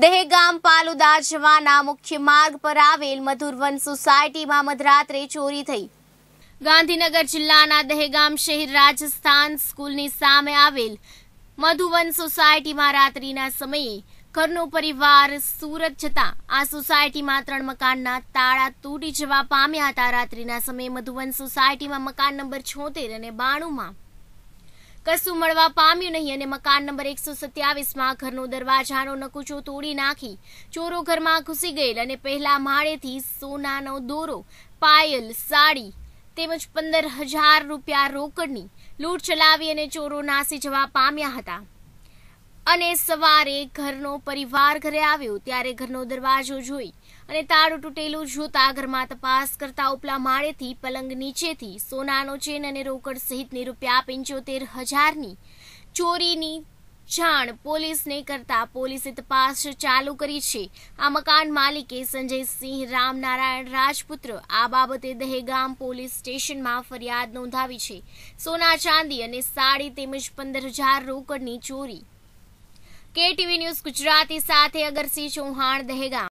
દહેગામ પાલુદા જવાના મુખ્ય માર્ગ પર આવેલ મધુરવન સોસાયટીમાં મધરાત્રે ચોરી થઈ ગાંધીનગર જિલ્લાના દહેગામ શહેર રાજસ્થાન સ્કૂલની સામે આવેલ મધુવન સોસાયટીમાં રાત્રિના સમયે ઘરનો પરિવાર સુરત જતા આ સોસાયટીમાં ત્રણ મકાનના તાળા તૂટી જવા પામ્યા હતા રાત્રિના સમયે મધુવન સોસાયટીમાં મકાન નંબર છોતેર અને બાણુંમાં કશું મળવા પામ્યું નહીં અને મકાન નંબર એકસો સત્યાવીસમાં ઘરનો દરવાજાનો નકુચો તોડી નાખી ચોરો ઘરમાં ઘૂસી ગયેલ અને પહેલા માળેથી સોનાનો દોરો પાયલ સાડી તેમજ પંદર હજાર રૂપિયા રોકડની લૂંટ ચલાવી અને ચોરો નાસી જવા પામ્યા હતા અને સવારે ઘરનો પરિવાર ઘરે આવ્યો ત્યારે ઘરનો દરવાજો જોઈ અને તાળું તૂટેલું જોતા ઘરમાં તપાસ કરતા ઉપલા માળેથી પલંગ નીચેથી સોનાનો ચેન અને રોકડ સહિતની રૂપિયા પંચોતેર હજારની ચોરીની જાણ પોલીસને કરતા પોલીસે તપાસ ચાલુ કરી છે આ મકાન માલિકે સંજયસિંહ રામનારાયણ રાજપુત્ર આ બાબતે દહેગામ પોલીસ સ્ટેશનમાં ફરિયાદ નોંધાવી છે સોના ચાંદી અને સાડી તેમજ પંદર હજાર રોકડની ચોરી કેટીવી ન્યૂઝ ગુજરાતી સાથે અગરસિંહ ચૌહાણ દહેગામ